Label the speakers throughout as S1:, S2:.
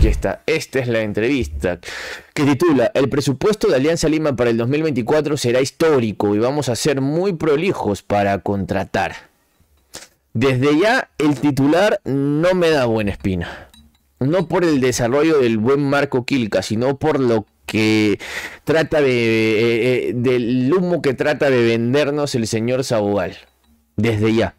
S1: Aquí está, esta es la entrevista que titula El presupuesto de Alianza Lima para el 2024 será histórico y vamos a ser muy prolijos para contratar. Desde ya el titular no me da buena espina. No por el desarrollo del buen Marco Quilca, sino por lo que trata de, eh, eh, del humo que trata de vendernos el señor Sabogal. Desde ya.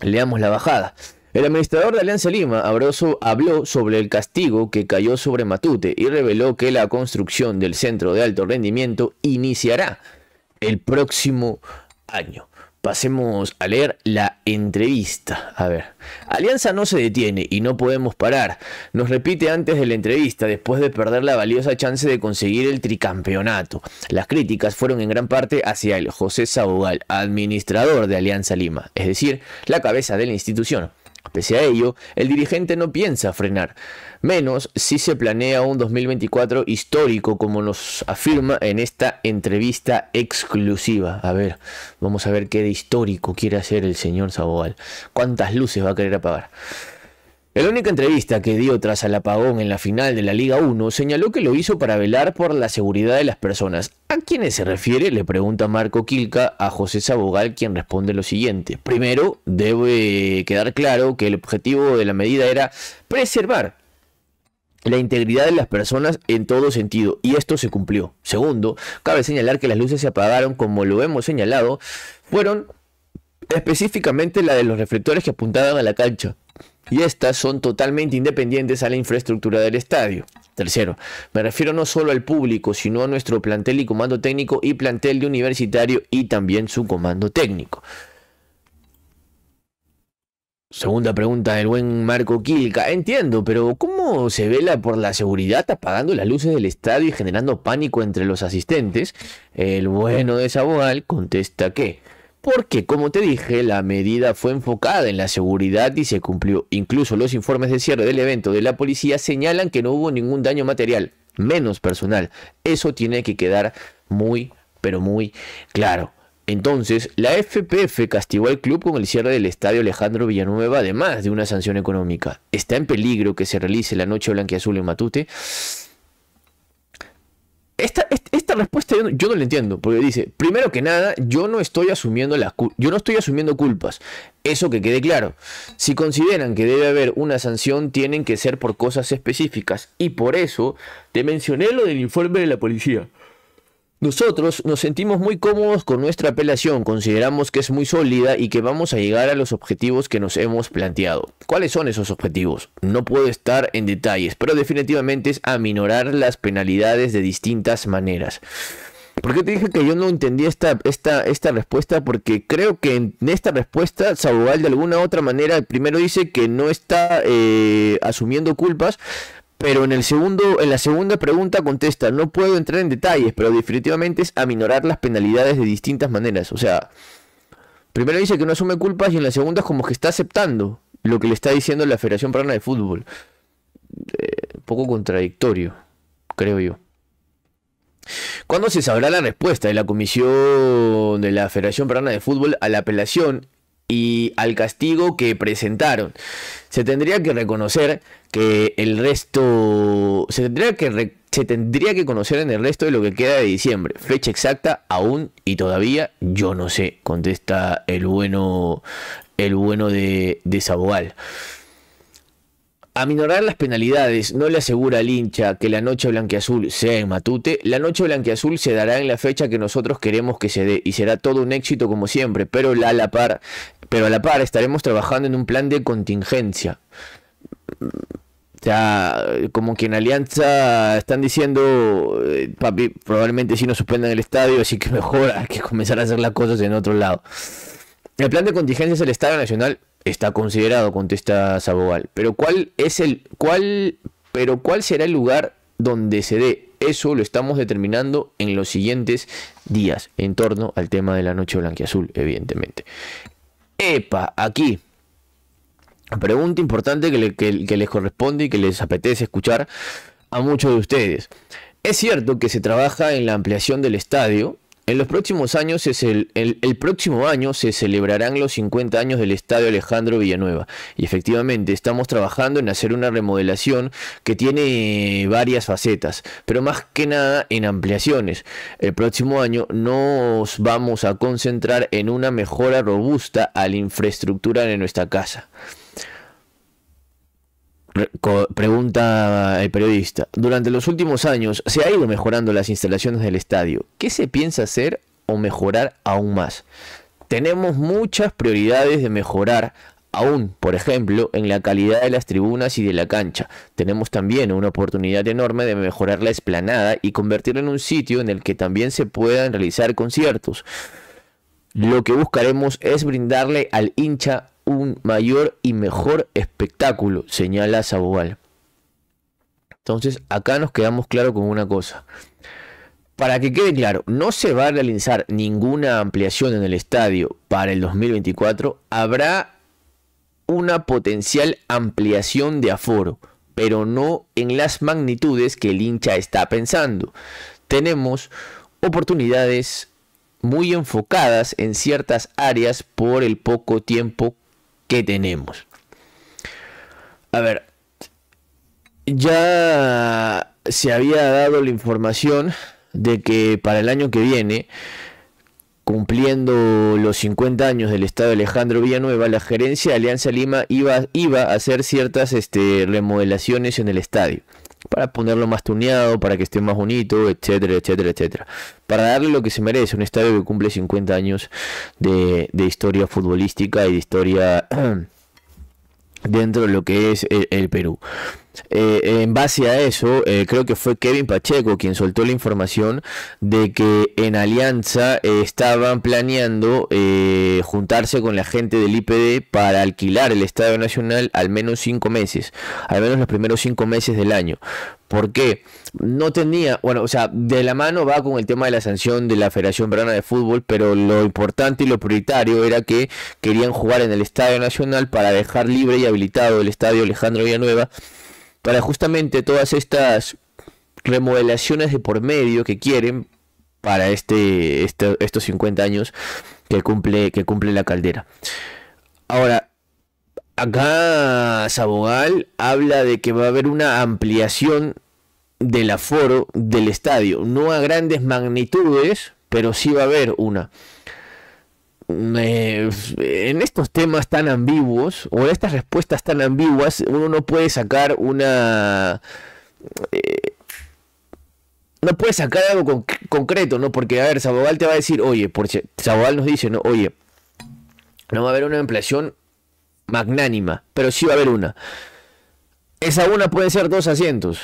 S1: leamos la bajada. El administrador de Alianza Lima Abroso habló sobre el castigo que cayó sobre Matute y reveló que la construcción del centro de alto rendimiento iniciará el próximo año. Pasemos a leer la entrevista. A ver, Alianza no se detiene y no podemos parar. Nos repite antes de la entrevista, después de perder la valiosa chance de conseguir el tricampeonato. Las críticas fueron en gran parte hacia el José Sabogal, administrador de Alianza Lima, es decir, la cabeza de la institución. Pese a ello, el dirigente no piensa frenar, menos si se planea un 2024 histórico, como nos afirma en esta entrevista exclusiva. A ver, vamos a ver qué de histórico quiere hacer el señor Sabogal. ¿Cuántas luces va a querer apagar? la única entrevista que dio tras el apagón en la final de la Liga 1, señaló que lo hizo para velar por la seguridad de las personas. ¿A quiénes se refiere? Le pregunta Marco Quilca a José Sabogal, quien responde lo siguiente. Primero, debe quedar claro que el objetivo de la medida era preservar la integridad de las personas en todo sentido, y esto se cumplió. Segundo, cabe señalar que las luces se apagaron, como lo hemos señalado, fueron específicamente la de los reflectores que apuntaban a la cancha. Y estas son totalmente independientes a la infraestructura del estadio. Tercero, me refiero no solo al público, sino a nuestro plantel y comando técnico y plantel de universitario y también su comando técnico. Segunda pregunta del buen Marco Quilca. Entiendo, pero ¿cómo se vela por la seguridad apagando las luces del estadio y generando pánico entre los asistentes? El bueno de Saboal contesta que porque, como te dije, la medida fue enfocada en la seguridad y se cumplió. Incluso los informes de cierre del evento de la policía señalan que no hubo ningún daño material, menos personal. Eso tiene que quedar muy, pero muy claro. Entonces, la FPF castigó al club con el cierre del estadio Alejandro Villanueva, además de una sanción económica. ¿Está en peligro que se realice la noche azul en Matute? Esta, respuesta yo no, la entiendo, porque dice, primero que nada, yo no estoy asumiendo las yo no estoy asumiendo culpas. Eso que quede claro. Si consideran que debe haber una sanción, tienen que ser por cosas específicas. Y por eso te mencioné lo del informe de la policía. Nosotros nos sentimos muy cómodos con nuestra apelación, consideramos que es muy sólida y que vamos a llegar a los objetivos que nos hemos planteado. ¿Cuáles son esos objetivos? No puedo estar en detalles, pero definitivamente es aminorar las penalidades de distintas maneras. ¿Por qué te dije que yo no entendí esta, esta, esta respuesta? Porque creo que en esta respuesta Sabogal de alguna u otra manera primero dice que no está eh, asumiendo culpas, pero en, el segundo, en la segunda pregunta contesta, no puedo entrar en detalles, pero definitivamente es aminorar las penalidades de distintas maneras. O sea, primero dice que no asume culpas y en la segunda es como que está aceptando lo que le está diciendo la Federación Paraná de Fútbol. Un eh, poco contradictorio, creo yo. ¿Cuándo se sabrá la respuesta de la Comisión de la Federación Parana de Fútbol a la apelación y al castigo que presentaron. Se tendría que reconocer que el resto... Se tendría que, se tendría que conocer en el resto de lo que queda de diciembre. Fecha exacta aún y todavía yo no sé, contesta el bueno, el bueno de, de Sabogal minorar las penalidades no le asegura al hincha que la noche blanqueazul sea en Matute. La noche blanqueazul se dará en la fecha que nosotros queremos que se dé y será todo un éxito como siempre, pero a la par, pero la estaremos trabajando en un plan de contingencia. O sea, como que en Alianza están diciendo, eh, papi, probablemente si no nos suspendan el estadio, así que mejor hay que comenzar a hacer las cosas en otro lado. El plan de contingencia es el Estadio Nacional está considerado, contesta Sabogal. Pero cuál es el cuál pero cuál será el lugar donde se dé eso lo estamos determinando en los siguientes días en torno al tema de la noche blanquiazul, evidentemente. Epa, aquí pregunta importante que les corresponde y que les apetece escuchar a muchos de ustedes. Es cierto que se trabaja en la ampliación del estadio, en los próximos años, es el, próximo año se celebrarán los 50 años del Estadio Alejandro Villanueva. Y efectivamente, estamos trabajando en hacer una remodelación que tiene varias facetas, pero más que nada en ampliaciones. El próximo año nos vamos a concentrar en una mejora robusta a la infraestructura de nuestra casa. Pregunta el periodista. Durante los últimos años se ha ido mejorando las instalaciones del estadio. ¿Qué se piensa hacer o mejorar aún más? Tenemos muchas prioridades de mejorar aún, por ejemplo, en la calidad de las tribunas y de la cancha. Tenemos también una oportunidad enorme de mejorar la esplanada y convertirla en un sitio en el que también se puedan realizar conciertos. Lo que buscaremos es brindarle al hincha un mayor y mejor espectáculo, señala Sabogal. Entonces, acá nos quedamos claro con una cosa. Para que quede claro, no se va a realizar ninguna ampliación en el estadio para el 2024. Habrá una potencial ampliación de aforo, pero no en las magnitudes que el hincha está pensando. Tenemos oportunidades muy enfocadas en ciertas áreas por el poco tiempo que tenemos. A ver, ya se había dado la información de que para el año que viene, cumpliendo los 50 años del Estado Alejandro Villanueva, la gerencia de Alianza Lima iba, iba a hacer ciertas este, remodelaciones en el estadio para ponerlo más tuneado, para que esté más bonito, etcétera, etcétera, etcétera. Para darle lo que se merece, un estadio que cumple 50 años de, historia futbolística y de historia dentro de lo que es el Perú. Eh, en base a eso, eh, creo que fue Kevin Pacheco quien soltó la información de que en Alianza eh, estaban planeando juntarse con la gente del IPD para alquilar el Estadio Nacional al menos cinco meses, al menos los primeros cinco meses del año. ¿Por qué? No tenía, bueno, o sea, de la mano va con el tema de la sanción de la Federación Peruana de Fútbol, pero lo importante y lo prioritario era que querían jugar en el Estadio Nacional para dejar libre y habilitado el Estadio Alejandro Villanueva para justamente todas estas remodelaciones de por medio que quieren para este, este estos 50 años que cumple, que cumple la caldera. Ahora, acá Sabogal habla de que va a haber una ampliación del aforo del estadio, no a grandes magnitudes, pero sí va a haber una. Eh, en estos temas tan ambiguos o en estas respuestas tan ambiguas, uno no puede sacar una... Eh, no puede sacar algo concreto, ¿no? Porque, a ver, Sabogal te va a decir, oye, porque Sabogal nos dice, ¿no? Oye, no va a haber una ampliación magnánima, pero sí va a haber una. Esa una puede ser dos asientos,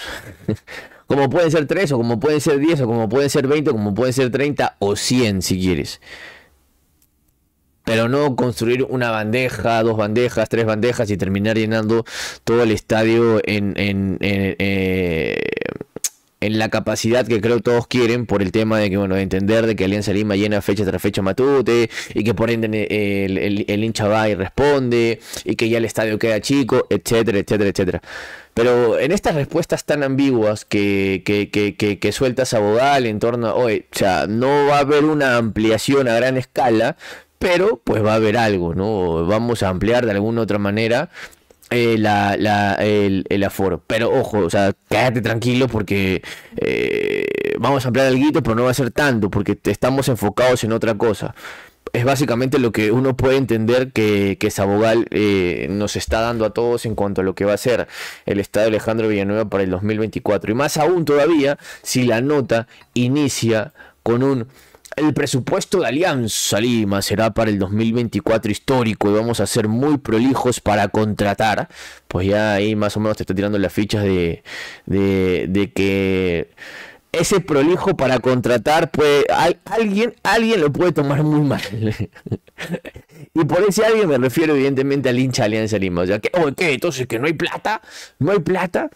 S1: como pueden ser tres, o como pueden ser diez, o como pueden ser veinte, o como pueden ser treinta, o cien, si quieres pero no construir una bandeja, dos bandejas, tres bandejas y terminar llenando todo el estadio en, en, en, eh, la capacidad que creo todos quieren por el tema de que, bueno, entender de que Alianza Lima llena fecha tras fecha Matute y que por ende eh, el, el, hincha va y responde y que ya el estadio queda chico, etcétera, etcétera, etcétera. Pero en estas respuestas tan ambiguas que, que, que, que, sueltas a Bogal en torno a, oye, o sea, no va a haber una ampliación a gran escala, pero pues va a haber algo, ¿no? Vamos a ampliar de alguna otra manera eh, el, aforo. Pero ojo, o sea, cállate tranquilo porque eh, vamos a ampliar el guito, pero no va a ser tanto porque estamos enfocados en otra cosa. Es básicamente lo que uno puede entender que, que Sabogal eh, nos está dando a todos en cuanto a lo que va a ser el estado de Alejandro Villanueva para el 2024. Y más aún todavía si la nota inicia con un el presupuesto de Alianza Lima será para el 2024 histórico y vamos a ser muy prolijos para contratar. Pues ya ahí más o menos te está tirando las fichas de, de, que ese prolijo para contratar, pues alguien, alguien lo puede tomar muy mal. y por ese alguien me refiero evidentemente al hincha Alianza Lima. O sea, que, oh, ¿qué? Entonces, que no hay plata, no hay plata.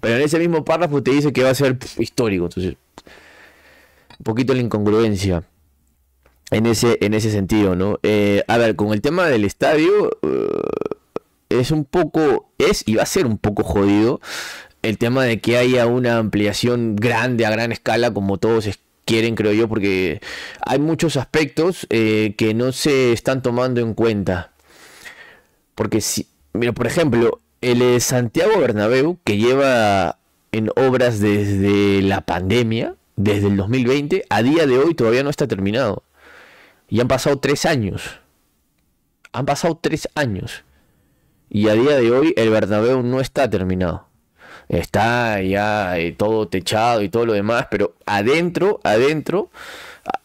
S1: Pero en ese mismo párrafo te dice que va a ser histórico. Entonces, un poquito la incongruencia en ese, en ese sentido, ¿no? Eh, a ver, con el tema del estadio, eh, es un poco, es y va a ser un poco jodido el tema de que haya una ampliación grande a gran escala, como todos quieren, creo yo, porque hay muchos aspectos eh, que no se están tomando en cuenta. Porque si, mira, por ejemplo, el Santiago Bernabéu, que lleva en obras desde la pandemia, desde el 2020, a día de hoy todavía no está terminado. Y han pasado tres años. Han pasado tres años. Y a día de hoy el Bernabéu no está terminado. Está ya eh, todo techado y todo lo demás, pero adentro, adentro,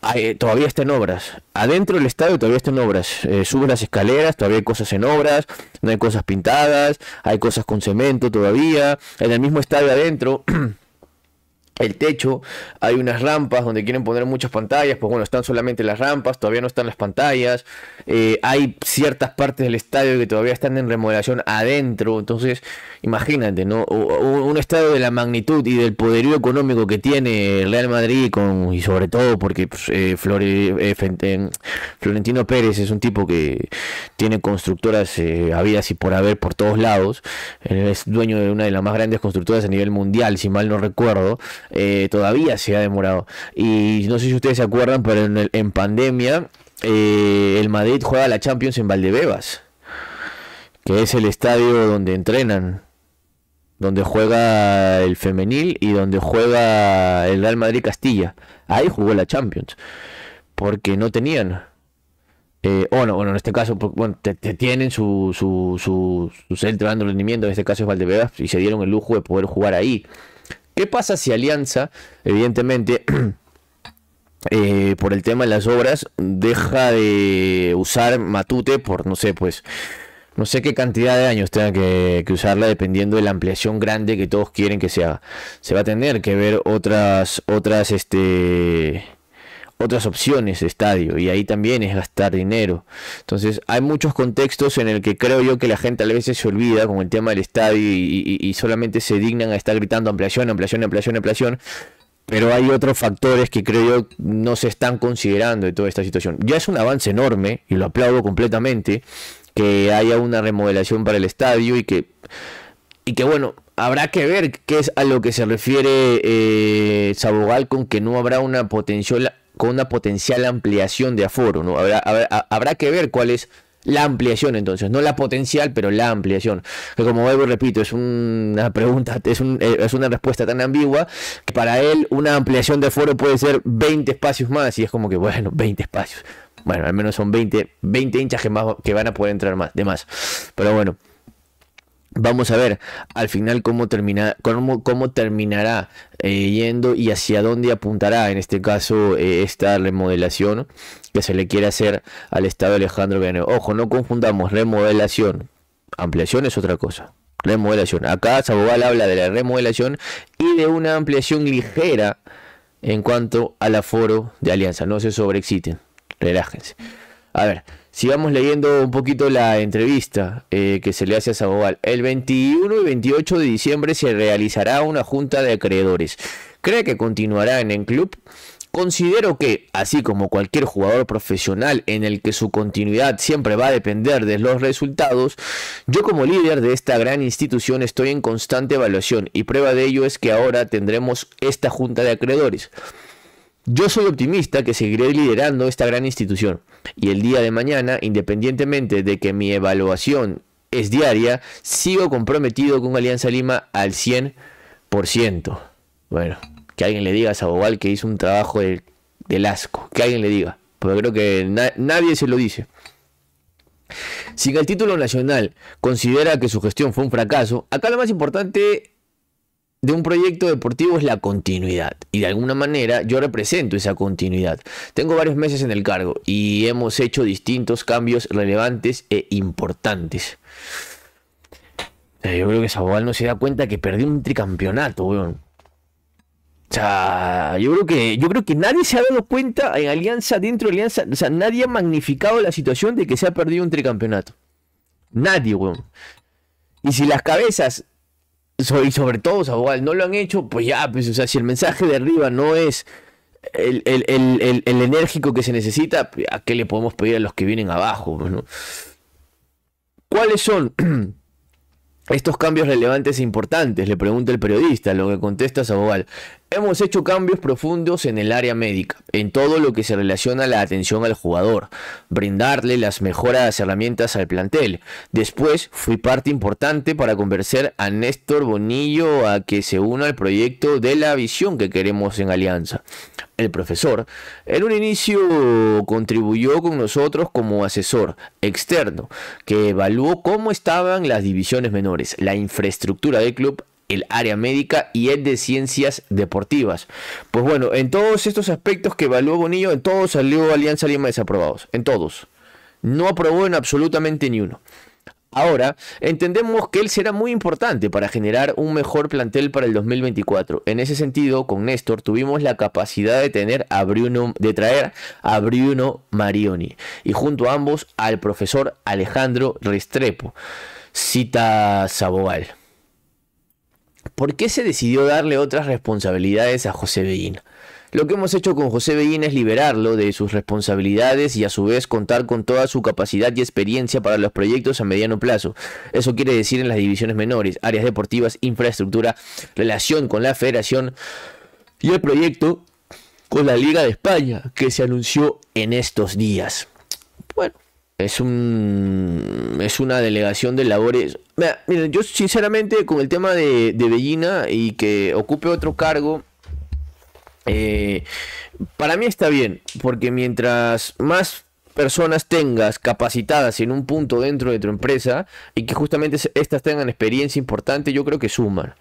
S1: ah, eh, todavía está en obras. Adentro del estadio todavía está en obras. Eh, suben las escaleras, todavía hay cosas en obras, no hay cosas pintadas, hay cosas con cemento todavía. En el mismo estadio adentro el techo, hay unas rampas donde quieren poner muchas pantallas, pues bueno, están solamente las rampas, todavía no están las pantallas, eh, hay ciertas partes del estadio que todavía están en remodelación adentro, entonces imagínate, ¿no? Un, estadio de la magnitud y del poderío económico que tiene Real Madrid y sobre todo porque pues, eh, eh, Florentino Pérez es un tipo que tiene constructoras habidas y por haber por todos lados, es dueño de una de las más grandes constructoras a nivel mundial, si mal no recuerdo, eh, todavía se ha demorado. Y no sé si ustedes se acuerdan, pero en, pandemia eh, el Madrid juega la Champions en Valdebebas, que es el estadio donde entrenan, donde juega el femenil y donde juega el Real Madrid Castilla. Ahí jugó la Champions, porque no tenían bueno, eh, bueno, en este caso, te, tienen su, su, su, centro de rendimiento, en este caso es Valdebebas, y se dieron el lujo de poder jugar ahí. ¿Qué pasa si Alianza, evidentemente, eh, por el tema de las obras, deja de usar Matute por, no sé, pues, no sé qué cantidad de años tenga que, que, usarla dependiendo de la ampliación grande que todos quieren que se haga. Se va a tener que ver otras, otras, este otras opciones de estadio y ahí también es gastar dinero. Entonces hay muchos contextos en el que creo yo que la gente a veces se olvida con el tema del estadio y, y solamente se dignan a estar gritando ampliación, ampliación, ampliación, ampliación. Pero hay otros factores que creo yo no se están considerando de toda esta situación. Ya es un avance enorme y lo aplaudo completamente que haya una remodelación para el estadio y que, y que bueno, habrá que ver qué es a lo que se refiere eh, Sabogal con que no habrá una potencial con una potencial ampliación de aforo, ¿no? Habrá, que ver cuál es la ampliación entonces, no la potencial, pero la ampliación. Que como vuelvo repito, es una pregunta, es, un, eh, una respuesta tan ambigua que para él una ampliación de aforo puede ser 20 espacios más y es como que, bueno, 20 espacios. Bueno, al menos son 20, 20 hinchas que, más, que van a poder entrar más, de más. Pero bueno. Vamos a ver al final cómo, terminará eh, yendo y hacia dónde apuntará en este caso eh, esta remodelación que se le quiere hacer al Estado Alejandro Villanueva. Ojo, no confundamos remodelación. Ampliación es otra cosa. Remodelación. Acá Sabogal habla de la remodelación y de una ampliación ligera en cuanto al aforo de Alianza. No se sobreexciten. Relájense. A ver, Sigamos leyendo un poquito la entrevista eh, que se le hace a Saboval. El 21 y 28 de diciembre se realizará una junta de acreedores. ¿Cree que continuará en el club? Considero que, así como cualquier jugador profesional en el que su continuidad siempre va a depender de los resultados, yo como líder de esta gran institución estoy en constante evaluación y prueba de ello es que ahora tendremos esta junta de acreedores. Yo soy optimista que seguiré liderando esta gran institución y el día de mañana, independientemente de que mi evaluación es diaria, sigo comprometido con Alianza Lima al 100%. Bueno, que alguien le diga a Sabogal que hizo un trabajo del, asco, que alguien le diga, porque creo que nadie se lo dice. Si el título nacional considera que su gestión fue un fracaso, acá lo más importante de un proyecto deportivo es la continuidad y de alguna manera yo represento esa continuidad. Tengo varios meses en el cargo y hemos hecho distintos cambios relevantes e importantes. Eh, yo creo que Sabogal no se da cuenta que perdió un tricampeonato, weón. O sea, yo creo que, yo creo que nadie se ha dado cuenta en Alianza, dentro de Alianza, o sea, nadie ha magnificado la situación de que se ha perdido un tricampeonato. Nadie, weón. Y si las cabezas y sobre todo, Sabogal, no lo han hecho, pues ya, pues, o sea, si el mensaje de arriba no es el, enérgico que se necesita, pues, ¿a qué le podemos pedir a los que vienen abajo? Pues, ¿Cuáles son estos cambios relevantes e importantes? Le pregunta el periodista, lo que contesta Sabogal. Hemos hecho cambios profundos en el área médica en todo lo que se relaciona la atención al jugador, brindarle las mejoras herramientas al plantel. Después fui parte importante para convencer a Néstor Bonillo a que se una al proyecto de la visión que queremos en Alianza. El profesor en un inicio contribuyó con nosotros como asesor externo que evaluó cómo estaban las divisiones menores, la infraestructura del club el área médica y el de ciencias deportivas. Pues bueno, en todos estos aspectos que evaluó Bonillo, en todos salió Alianza Lima desaprobados, en todos. No aprobó en absolutamente ni uno. Ahora, entendemos que él será muy importante para generar un mejor plantel para el 2024. En ese sentido, con Néstor tuvimos la capacidad de tener a Bruno, de traer a Bruno Marioni y junto a ambos al profesor Alejandro Restrepo. Cita Sabogal. ¿por qué se decidió darle otras responsabilidades a José Bellín? Lo que hemos hecho con José Bellín es liberarlo de sus responsabilidades y a su vez contar con toda su capacidad y experiencia para los proyectos a mediano plazo. Eso quiere decir en las divisiones menores, áreas deportivas, infraestructura, relación con la federación y el proyecto con la Liga de España que se anunció en estos días. Bueno, es, un, es una delegación de labores yo sinceramente con el tema de, Bellina y que ocupe otro cargo, eh, para mí está bien, porque mientras más personas tengas capacitadas en un punto dentro de tu empresa y que justamente estas tengan experiencia importante, yo creo que suman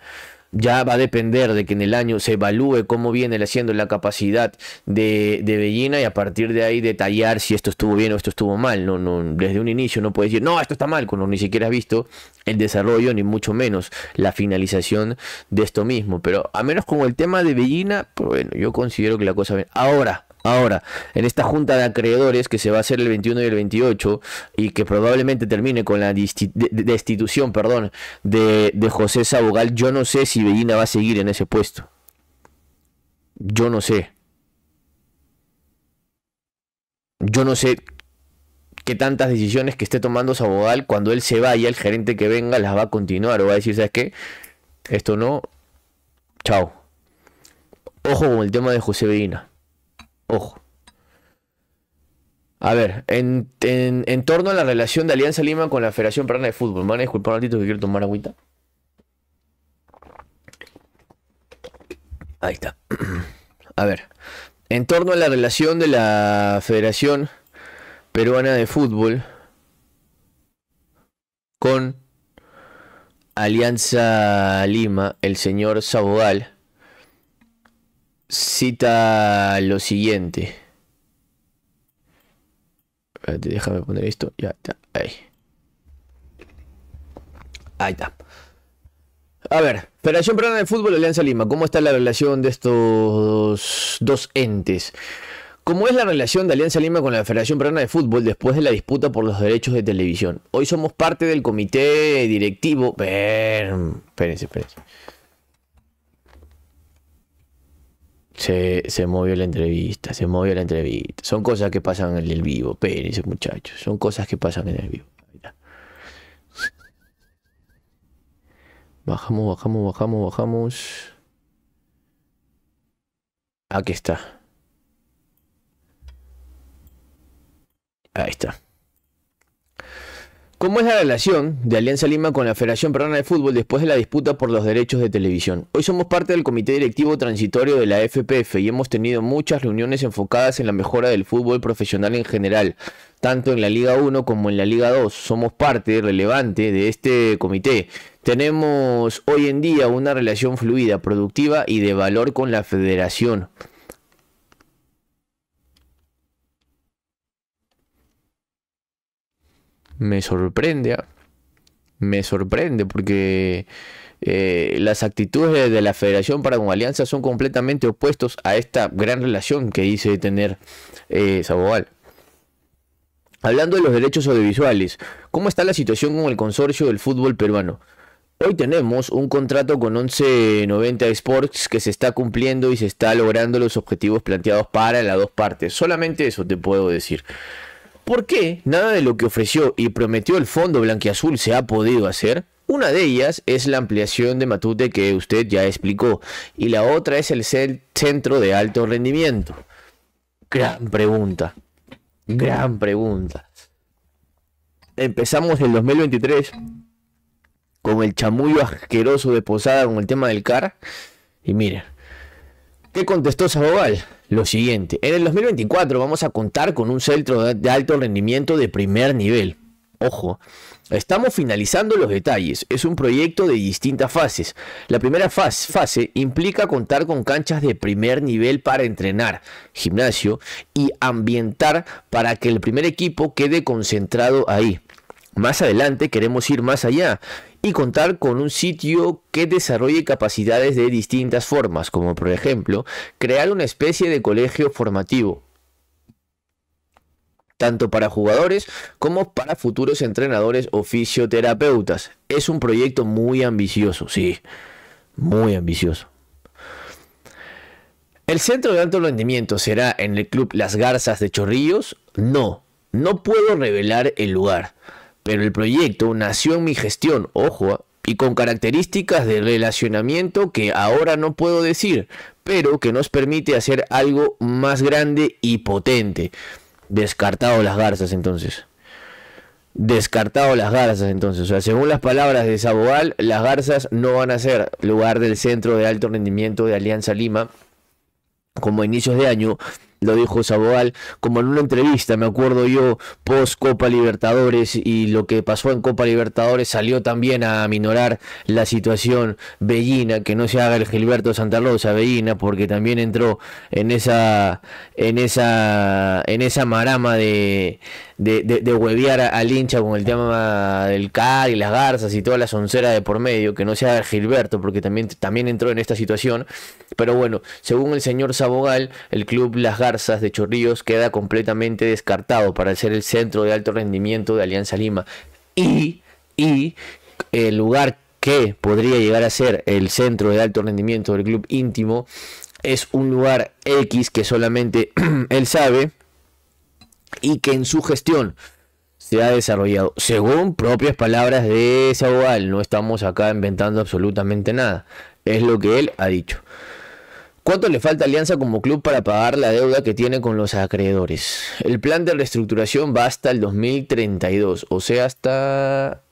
S1: ya va a depender de que en el año se evalúe cómo viene haciendo la capacidad de, Bellina y a partir de ahí detallar si esto estuvo bien o esto estuvo mal. No, no, desde un inicio no puedes decir, no, esto está mal, cuando ni siquiera has visto el desarrollo, ni mucho menos la finalización de esto mismo. Pero a menos con el tema de Bellina, pues bueno, yo considero que la cosa... Ahora, Ahora, en esta junta de acreedores que se va a hacer el 21 y el 28 y que probablemente termine con la destitución perdón, de, José Sabogal, yo no sé si Bellina va a seguir en ese puesto. Yo no sé. Yo no sé qué tantas decisiones que esté tomando Sabogal, cuando él se vaya, el gerente que venga las va a continuar o va a decir, ¿sabes qué? Esto no, chao. Ojo con el tema de José Bellina. Ojo. A ver, en, en, torno a la relación de Alianza Lima con la Federación Peruana de Fútbol. Me van a disculpar un ratito que quiero tomar agüita. Ahí está. A ver, en torno a la relación de la Federación Peruana de Fútbol con Alianza Lima, el señor Sabogal cita lo siguiente. déjame poner esto. Ya está. Ahí. Ahí está. A ver, Federación Peruana de Fútbol Alianza Lima, ¿cómo está la relación de estos dos entes? ¿Cómo es la relación de Alianza Lima con la Federación Peruana de Fútbol después de la disputa por los derechos de televisión? Hoy somos parte del comité directivo. Ver, espérense, espérense. Se, se movió la entrevista, se movió la entrevista. Son cosas que pasan en el vivo, espérense muchachos, son cosas que pasan en el vivo. Bajamos, bajamos, bajamos, bajamos. Aquí está. Ahí está. ¿Cómo es la relación de Alianza Lima con la Federación Peruana de Fútbol después de la disputa por los derechos de televisión? Hoy somos parte del Comité Directivo Transitorio de la FPF y hemos tenido muchas reuniones enfocadas en la mejora del fútbol profesional en general, tanto en la Liga 1 como en la Liga 2. Somos parte relevante de este comité. Tenemos hoy en día una relación fluida, productiva y de valor con la federación. me sorprende. Me sorprende porque eh, las actitudes de la Federación para con Alianza son completamente opuestos a esta gran relación que dice tener eh, Hablando de los derechos audiovisuales, ¿cómo está la situación con el consorcio del fútbol peruano? Hoy tenemos un contrato con 1190 Sports que se está cumpliendo y se está logrando los objetivos planteados para las dos partes. Solamente eso te puedo decir. ¿Por qué nada de lo que ofreció y prometió el Fondo Blanquiazul se ha podido hacer? Una de ellas es la ampliación de Matute que usted ya explicó y la otra es el centro de alto rendimiento. Gran pregunta. Gran pregunta. Empezamos el 2023 con el chamullo asqueroso de Posada con el tema del CAR y mira, ¿Qué contestó Sabogal? Lo siguiente, en el 2024 vamos a contar con un centro de alto rendimiento de primer nivel. Ojo, estamos finalizando los detalles. Es un proyecto de distintas fases. La primera fase implica contar con canchas de primer nivel para entrenar, gimnasio y ambientar para que el primer equipo quede concentrado ahí. Más adelante queremos ir más allá y contar con un sitio que desarrolle capacidades de distintas formas, como por ejemplo crear una especie de colegio formativo, tanto para jugadores como para futuros entrenadores o fisioterapeutas. Es un proyecto muy ambicioso, sí, muy ambicioso. ¿El centro de alto rendimiento será en el club Las Garzas de Chorrillos? No, no puedo revelar el lugar pero el proyecto nació en mi gestión, ojo, ¿ah? y con características de relacionamiento que ahora no puedo decir, pero que nos permite hacer algo más grande y potente. Descartado las garzas entonces. Descartado las garzas entonces. O sea, según las palabras de Saboal, las garzas no van a ser lugar del centro de alto rendimiento de Alianza Lima como inicios de año, lo dijo Sabogal, como en una entrevista, me acuerdo yo, post Copa Libertadores y lo que pasó en Copa Libertadores salió también a minorar la situación Bellina, que no se haga el Gilberto Santa Rosa Bellina, porque también entró en esa, en esa, en esa marama de, de, huevear al hincha con el tema del CAR y las garzas y toda la soncera de por medio, que no se haga el Gilberto, porque también, también entró en esta situación. Pero bueno, según el señor Sabogal, el club Las Garzas de Chorrillos queda completamente descartado para ser el centro de alto rendimiento de Alianza Lima. Y, el lugar que podría llegar a ser el centro de alto rendimiento del club íntimo es un lugar X que solamente él sabe y que en su gestión se ha desarrollado. Según propias palabras de esa no estamos acá inventando absolutamente nada. Es lo que él ha dicho. ¿Cuánto le falta Alianza como club para pagar la deuda que tiene con los acreedores? El plan de reestructuración va hasta el 2032, o sea, hasta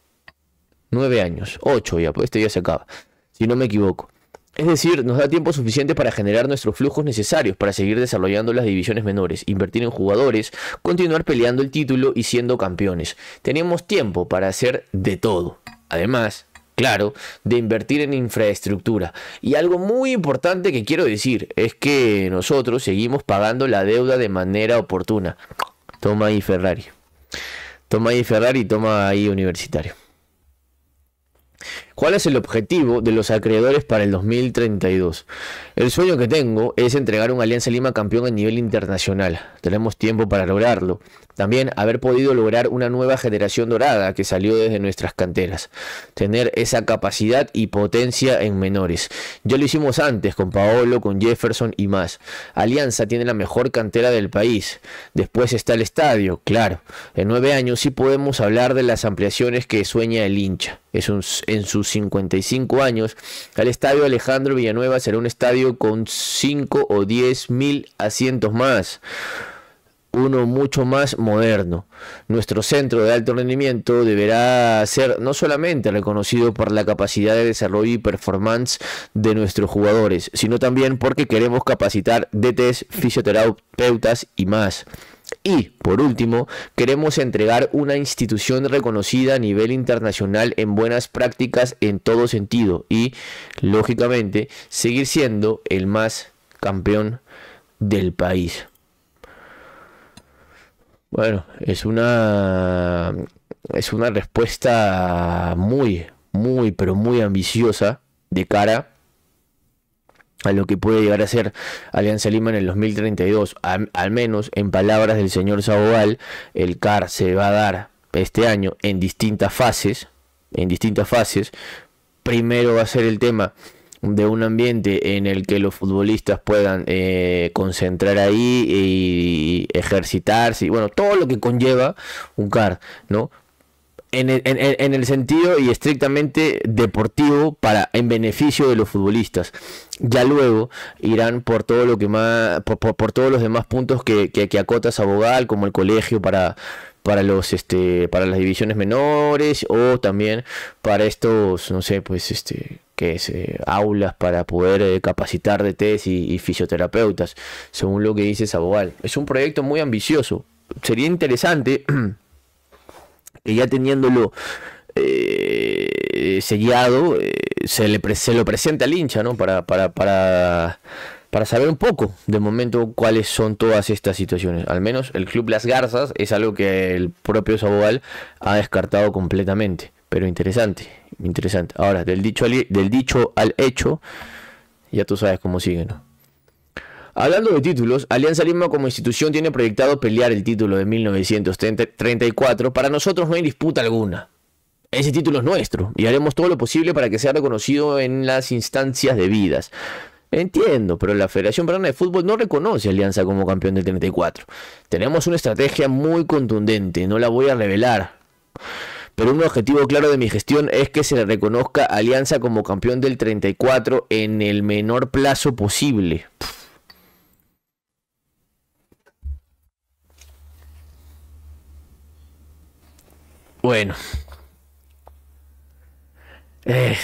S1: 9 años, 8 ya, pues este ya se acaba, si no me equivoco. Es decir, nos da tiempo suficiente para generar nuestros flujos necesarios para seguir desarrollando las divisiones menores, invertir en jugadores, continuar peleando el título y siendo campeones. Tenemos tiempo para hacer de todo. Además, claro, de invertir en infraestructura. Y algo muy importante que quiero decir es que nosotros seguimos pagando la deuda de manera oportuna. Toma ahí Ferrari. Toma ahí Ferrari, toma ahí Universitario. ¿Cuál es el objetivo de los acreedores para el 2032? El sueño que tengo es entregar un Alianza Lima campeón a nivel internacional. Tenemos tiempo para lograrlo. También haber podido lograr una nueva generación dorada que salió desde nuestras canteras. Tener esa capacidad y potencia en menores. Ya lo hicimos antes con Paolo, con Jefferson y más. Alianza tiene la mejor cantera del país. Después está el estadio, claro. En nueve años sí podemos hablar de las ampliaciones que sueña el hincha. Es un, en sus 55 años. El estadio Alejandro Villanueva será un estadio con 5 o 10 mil asientos más uno mucho más moderno. Nuestro centro de alto rendimiento deberá ser no solamente reconocido por la capacidad de desarrollo y performance de nuestros jugadores, sino también porque queremos capacitar DTs, fisioterapeutas y más. Y, por último, queremos entregar una institución reconocida a nivel internacional en buenas prácticas en todo sentido y, lógicamente, seguir siendo el más campeón del país. Bueno, es una es una respuesta muy muy pero muy ambiciosa de cara a lo que puede llegar a ser Alianza Lima en el 2032. Al, menos en palabras del señor Sabogal, el CAR se va a dar este año en distintas fases. En distintas fases. Primero va a ser el tema de un ambiente en el que los futbolistas puedan eh, concentrar ahí y ejercitarse, y bueno, todo lo que conlleva un CAR, ¿no? en el, sentido y estrictamente deportivo para en beneficio de los futbolistas. Ya luego irán por todo lo que más, por, todos los demás puntos que, que, que acotas abogal, como el colegio para, para los este para las divisiones menores o también para estos no sé pues este que es eh, aulas para poder eh, capacitar de test y, y, fisioterapeutas según lo que dice Sabogal es un proyecto muy ambicioso sería interesante Que ya teniéndolo eh, sellado, eh, se, le lo presenta al hincha, ¿no? Para, para, para, saber un poco de momento cuáles son todas estas situaciones. Al menos el club Las Garzas es algo que el propio Sabogal ha descartado completamente. Pero interesante, interesante. Ahora, del dicho al, del dicho al hecho, ya tú sabes cómo sigue, ¿no? Hablando de títulos, Alianza Lima como institución tiene proyectado pelear el título de 1934. Para nosotros no hay disputa alguna. Ese título es nuestro y haremos todo lo posible para que sea reconocido en las instancias debidas. Entiendo, pero la Federación Peruana de Fútbol no reconoce a Alianza como campeón del 34. Tenemos una estrategia muy contundente, no la voy a revelar. Pero un objetivo claro de mi gestión es que se le reconozca a Alianza como campeón del 34 en el menor plazo posible. Bueno. Es,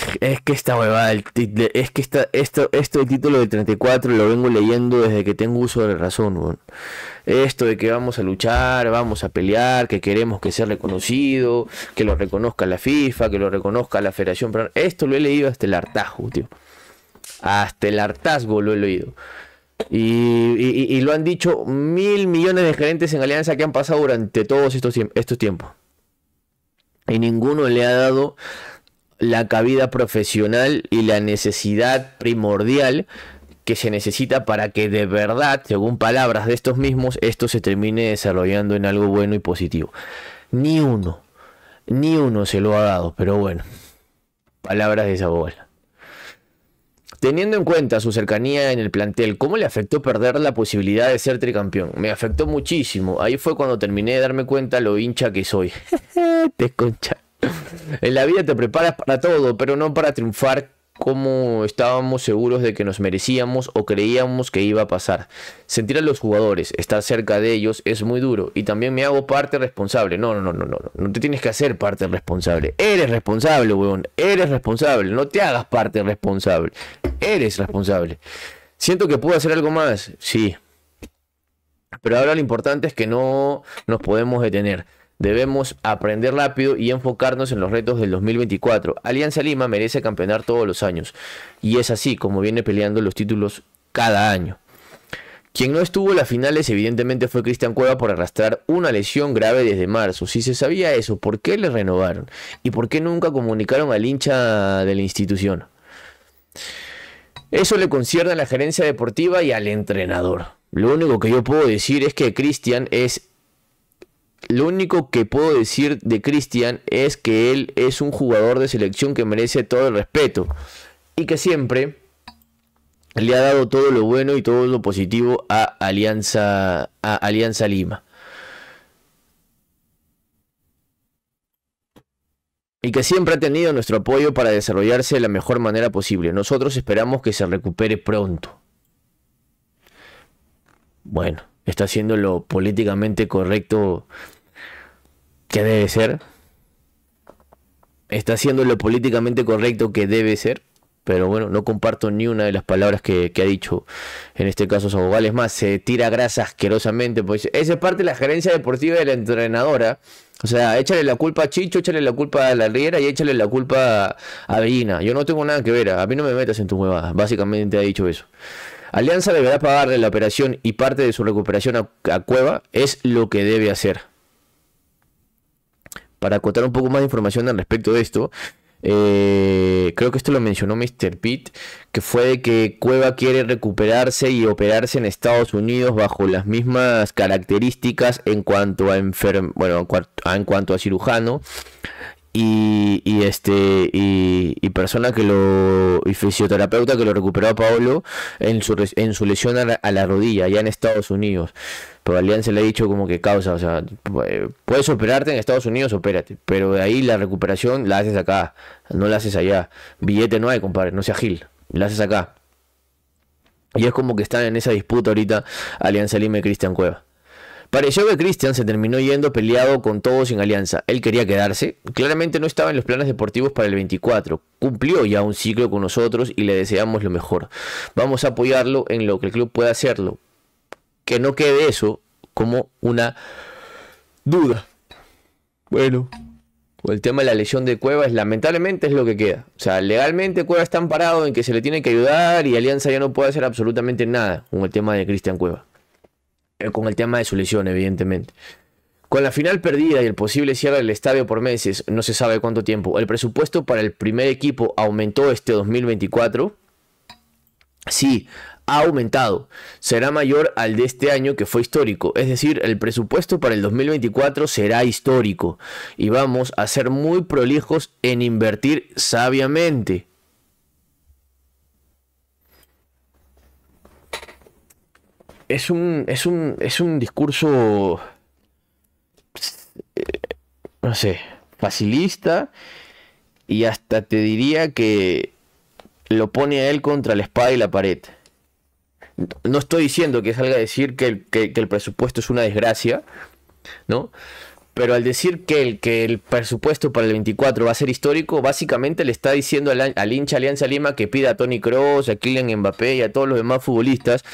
S1: que esta huevada, es que esto, esto el título de 34 lo vengo leyendo desde que tengo uso de razón. Esto de que vamos a luchar, vamos a pelear, que queremos que sea reconocido, que lo reconozca la FIFA, que lo reconozca la Federación. esto lo he leído hasta el hartazgo, tío. Hasta el hartazgo lo he leído. Y, lo han dicho mil millones de gerentes en Alianza que han pasado durante todos estos tiempos y ninguno le ha dado la cabida profesional y la necesidad primordial que se necesita para que de verdad, según palabras de estos mismos, esto se termine desarrollando en algo bueno y positivo. Ni uno, ni uno se lo ha dado, pero bueno, palabras de esa bola. Teniendo en cuenta su cercanía en el plantel, ¿cómo le afectó perder la posibilidad de ser tricampeón? Me afectó muchísimo. Ahí fue cuando terminé de darme cuenta lo hincha que soy. te concha. En la vida te preparas para todo, pero no para triunfar Cómo estábamos seguros de que nos merecíamos o creíamos que iba a pasar. Sentir a los jugadores, estar cerca de ellos es muy duro y también me hago parte responsable. No, no, no, no, no, no te tienes que hacer parte responsable. Eres responsable, weón. Eres responsable. No te hagas parte responsable. Eres responsable. Siento que puedo hacer algo más. Sí. Pero ahora lo importante es que no nos podemos detener. Debemos aprender rápido y enfocarnos en los retos del 2024. Alianza Lima merece campeonar todos los años. Y es así como viene peleando los títulos cada año. Quien no estuvo en las finales evidentemente fue Cristian Cueva por arrastrar una lesión grave desde marzo. Si se sabía eso, ¿por qué le renovaron? ¿Y por qué nunca comunicaron al hincha de la institución? Eso le concierne a la gerencia deportiva y al entrenador. Lo único que yo puedo decir es que Cristian es lo único que puedo decir de Cristian es que él es un jugador de selección que merece todo el respeto y que siempre le ha dado todo lo bueno y todo lo positivo a Alianza, a Alianza Lima. y que siempre ha tenido nuestro apoyo para desarrollarse de la mejor manera posible. Nosotros esperamos que se recupere pronto. Bueno está haciendo lo políticamente correcto que debe ser. Está haciendo lo políticamente correcto que debe ser. Pero bueno, no comparto ni una de las palabras que, ha dicho en este caso Sabogal. Es más, se tira grasa asquerosamente. Pues esa es parte de la gerencia deportiva de la entrenadora. O sea, échale la culpa a Chicho, échale la culpa a la Riera y échale la culpa a Bellina. Yo no tengo nada que ver, a mí no me metas en tu huevada. Básicamente ha dicho eso. Alianza deberá pagarle la operación y parte de su recuperación a, Cueva es lo que debe hacer. Para acotar un poco más de información al respecto de esto, eh, creo que esto lo mencionó Mr. Pitt, que fue que Cueva quiere recuperarse y operarse en Estados Unidos bajo las mismas características en cuanto a, bueno, en, cuanto a cirujano y, este y, persona que lo fisioterapeuta que lo recuperó a Paolo en su en su lesión a la, rodilla allá en Estados Unidos pero Alianza le ha dicho como que causa o sea eh, puedes operarte en Estados Unidos opérate pero de ahí la recuperación la haces acá no la haces allá billete no hay compadre no sea gil la haces acá y es como que están en esa disputa ahorita Alianza Lima y Cristian Cueva Pareció que Cristian se terminó yendo peleado con todos en Alianza. Él quería quedarse. Claramente no estaba en los planes deportivos para el 24. Cumplió ya un ciclo con nosotros y le deseamos lo mejor. Vamos a apoyarlo en lo que el club pueda hacerlo. Que no quede eso como una duda. Bueno, el tema de la lesión de Cuevas lamentablemente es lo que queda. O sea, legalmente Cueva está amparado en que se le tiene que ayudar y Alianza ya no puede hacer absolutamente nada con el tema de Cristian Cueva. Eh, con el tema de su lesión, evidentemente. Con la final perdida y el posible cierre del estadio por meses, no se sabe cuánto tiempo, el presupuesto para el primer equipo aumentó este 2024. Sí, ha aumentado. Será mayor al de este año que fue histórico. Es decir, el presupuesto para el 2024 será histórico. Y vamos a ser muy prolijos en invertir sabiamente. es un, es un, es un discurso, eh, no sé, facilista y hasta te diría que lo pone a él contra la espada y la pared. No estoy diciendo que salga a decir que el, presupuesto es una desgracia, ¿no? Pero al decir que el, que el presupuesto para el 24 va a ser histórico, básicamente le está diciendo al, al hincha Alianza Lima que pida a Tony Cross, a Kylian Mbappé y a todos los demás futbolistas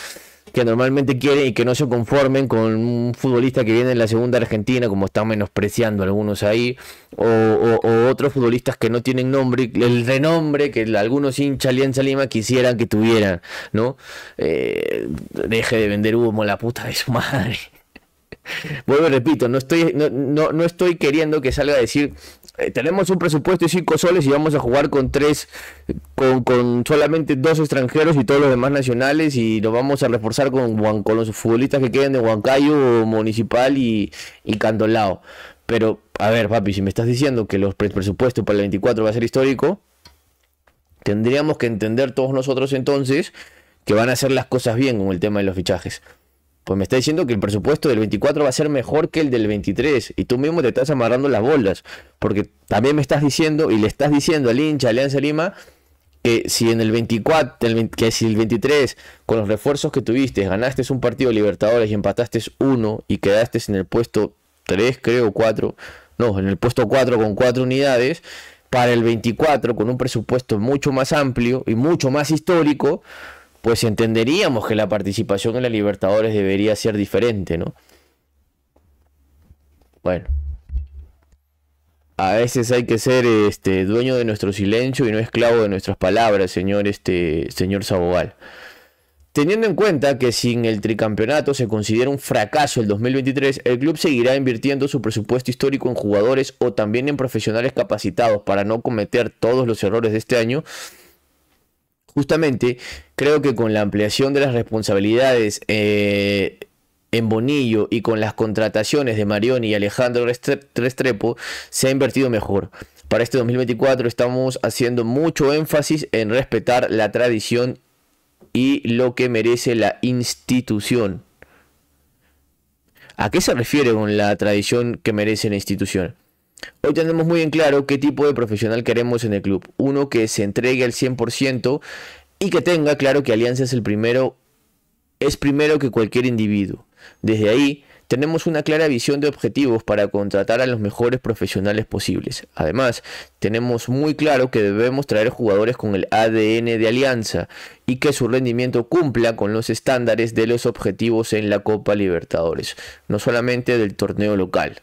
S1: que normalmente quieren y que no se conformen con un futbolista que viene en la segunda Argentina, como están menospreciando algunos ahí, o, otros futbolistas que no tienen nombre, el renombre que algunos hinchas Alianza Lima quisieran que tuvieran, ¿no? Eh, deje de vender humo la puta de su madre. Vuelvo repito, no estoy, no, no, no estoy queriendo que salga a decir eh, tenemos un presupuesto de 5 soles y vamos a jugar con tres, con, solamente dos extranjeros y todos los demás nacionales y lo vamos a reforzar con, con los futbolistas que queden de Huancayo, Municipal y, y Candolao. Pero, a ver, papi, si me estás diciendo que los presupuestos para el 24 va a ser histórico, tendríamos que entender todos nosotros entonces que van a hacer las cosas bien con el tema de los fichajes pues me está diciendo que el presupuesto del 24 va a ser mejor que el del 23 y tú mismo te estás amarrando las bolas, porque también me estás diciendo y le estás diciendo al hincha Alianza Lima que si en el 24, que si el 23 con los refuerzos que tuviste ganaste un partido de Libertadores y empataste uno y quedaste en el puesto 3, creo, 4, no, en el puesto 4 con 4 unidades, para el 24 con un presupuesto mucho más amplio y mucho más histórico, pues entenderíamos que la participación en la Libertadores debería ser diferente, ¿no? Bueno. A veces hay que ser este, dueño de nuestro silencio y no esclavo de nuestras palabras, señor, este, señor Sabogal. Teniendo en cuenta que sin el tricampeonato se considera un fracaso el 2023, el club seguirá invirtiendo su presupuesto histórico en jugadores o también en profesionales capacitados para no cometer todos los errores de este año justamente creo que con la ampliación de las responsabilidades eh, en Bonillo y con las contrataciones de Marion y Alejandro Restrepo se ha invertido mejor. Para este 2024 estamos haciendo mucho énfasis en respetar la tradición y lo que merece la institución. ¿A qué se refiere con la tradición que merece la institución? Hoy tenemos muy en claro qué tipo de profesional queremos en el club. Uno que se entregue al 100% y que tenga claro que Alianza es el primero, es primero que cualquier individuo. Desde ahí tenemos una clara visión de objetivos para contratar a los mejores profesionales posibles. Además, tenemos muy claro que debemos traer jugadores con el ADN de Alianza y que su rendimiento cumpla con los estándares de los objetivos en la Copa Libertadores, no solamente del torneo local.